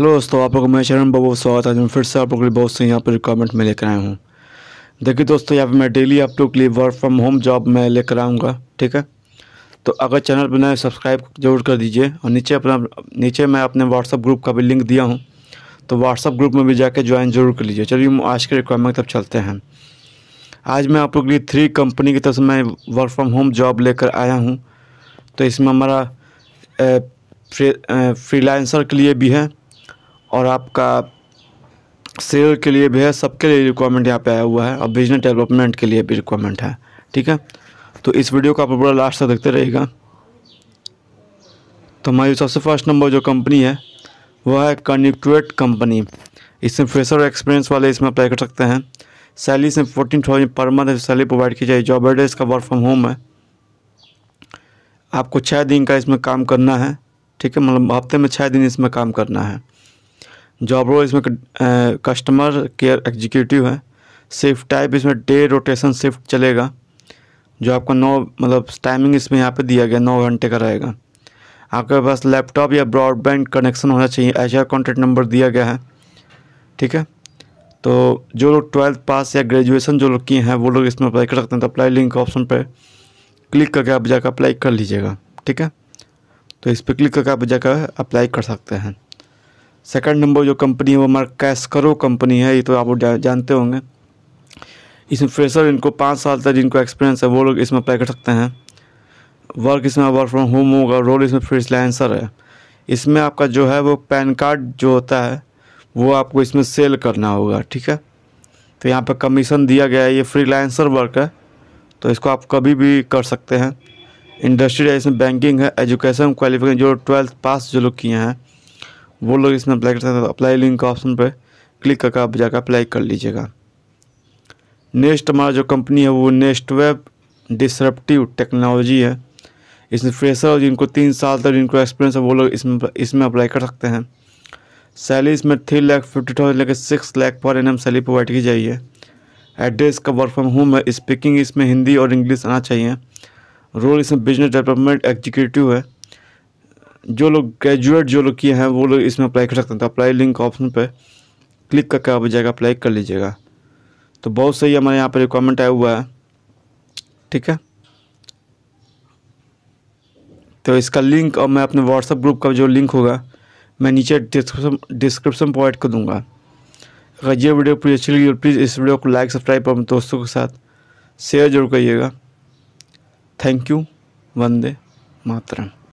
hello दोस्तों आप लोग मैं शरण बाबू स्वागत है आज मैं फिर से आप लोग के लिए बहुत से यहाँ पर रिक्वायरमेंट में लेकर आया हूँ देखिए दोस्तों यहाँ पर मैं डेली आप लोग के लिए वर्क फ्रॉम होम जॉब मैं लेकर आऊँगा ठीक है तो अगर चैनल पर नए सब्सक्राइब जरूर कर दीजिए और नीचे अपना नीचे मैं अपने व्हाट्सअप ग्रुप का भी लिंक दिया हूँ तो व्हाट्सअप ग्रुप में भी जाकर ज्वाइन जरूर कर लीजिए चलिए आज के रिक्वायरमेंट तब चलते हैं आज मैं आप लोग के लिए थ्री कंपनी की तरफ से मैं वर्क फ्रॉम होम जॉब लेकर आया हूँ तो इसमें हमारा फ्रीलांसर के लिए भी है और आपका सेल के लिए भी है सबके लिए रिक्वायरमेंट यहाँ पे आया हुआ है और बिजनेस डेवलपमेंट के लिए भी रिक्वायरमेंट है ठीक है तो इस वीडियो को आप पूरा लास्ट तक देखते रहेगा तो हमारी सबसे फर्स्ट नंबर जो कंपनी है वह है कन्यूक्टुएट कंपनी इसमें फ्रेशर एक्सपीरियंस वाले इसमें अप्लाई कर सकते हैं सैलरी से fourteen thousand per month salary provide की जाएगी जॉब एड्रेस का वर्क फ्रॉम होम है आपको छः दिन का इसमें काम करना है ठीक है मतलब हफ्ते में छः दिन इसमें काम करना है जॉब रोल इसमें कस्टमर केयर एग्जीक्यूटिव है शिफ्ट टाइप इसमें डे रोटेशन शिफ्ट चलेगा जो आपका नौ मतलब टाइमिंग इसमें यहाँ पे दिया गया नौ घंटे का रहेगा आपके पास लैपटॉप या ब्रॉडबैंड कनेक्शन होना चाहिए ऐसा कॉन्टैक्ट नंबर दिया गया है ठीक है तो जो लोग ट्वेल्थ पास या ग्रेजुएशन जो लोग किए हैं वो लोग इसमें अप्लाई कर सकते हैं तो अप्लाई लिंक ऑप्शन पर क्लिक करके आप जाकर अप्लाई कर लीजिएगा ठीक है तो इस पर क्लिक करके आप जाकर अप्लाई कर सकते हैं सेकंड नंबर जो कंपनी है वो हमारा कैसकरो कंपनी है ये तो आप जा, जानते होंगे इसमें फ्रेशर इनको पाँच साल तक जिनको एक्सपीरियंस है वो लोग इसमें अप्लाई कर सकते हैं वर्क इसमें वर्क फ्रॉम होम होगा रोल इसमें फ्रीलांसर है इसमें आपका जो है वो पैन कार्ड जो होता है वो आपको इसमें सेल करना होगा ठीक है तो यहाँ पर कमीशन दिया गया है ये फ्रीलांसर वर्क है तो इसको आप कभी भी कर सकते हैं इंडस्ट्री है इसमें बैंकिंग है एजुकेशन क्वालिफिकेशन जो ट्वेल्थ पास जो लोग किए हैं वो लोग इसमें अप्लाई कर सकते हैं तो अप्लाई लिंक का ऑप्शन पर क्लिक करके आप जाकर अप्लाई कर लीजिएगा नेक्स्ट हमारा जो कंपनी है वो नेक्स्ट वेब डिसरप्टिव टेक्नोलॉजी है इसमें फ्रेशर जिनको तीन साल तक जिनको एक्सपीरियंस है वो लोग इसमें इसमें अप्लाई कर सकते हैं सैलरी इसमें थ्री लाख फिफ्टी थाउजेंड लेकर six lakh per annum salary provide की जाइए एड्रेस का वर्क फ्रॉम होम है स्पीकिंग इसमें हिंदी और इंग्लिश आना चाहिए रोल इसमें बिजनेस डेवलपमेंट एग्जीक्यूटिव है जो लोग ग्रेजुएट जो लोग किए हैं वो लोग इसमें अप्लाई कर सकते हैं तो अप्लाई लिंक ऑप्शन पर क्लिक करके आप जाएगा अप्लाई कर लीजिएगा तो बहुत सही हमारे यहाँ पर रिक्वायरमेंट आया हुआ है ठीक है तो इसका लिंक और मैं अपने व्हाट्सएप ग्रुप का जो लिंक होगा मैं नीचे डिस्क्रिप्शन डिस्क्रिप्शन प्रोवाइड कर दूंगा अगर ये वीडियो पूरी अच्छी लगी और प्लीज़ इस वीडियो को लाइक सब्सक्राइब और अपने दोस्तों के साथ शेयर जरूर करिएगा थैंक यू वंदे मातरम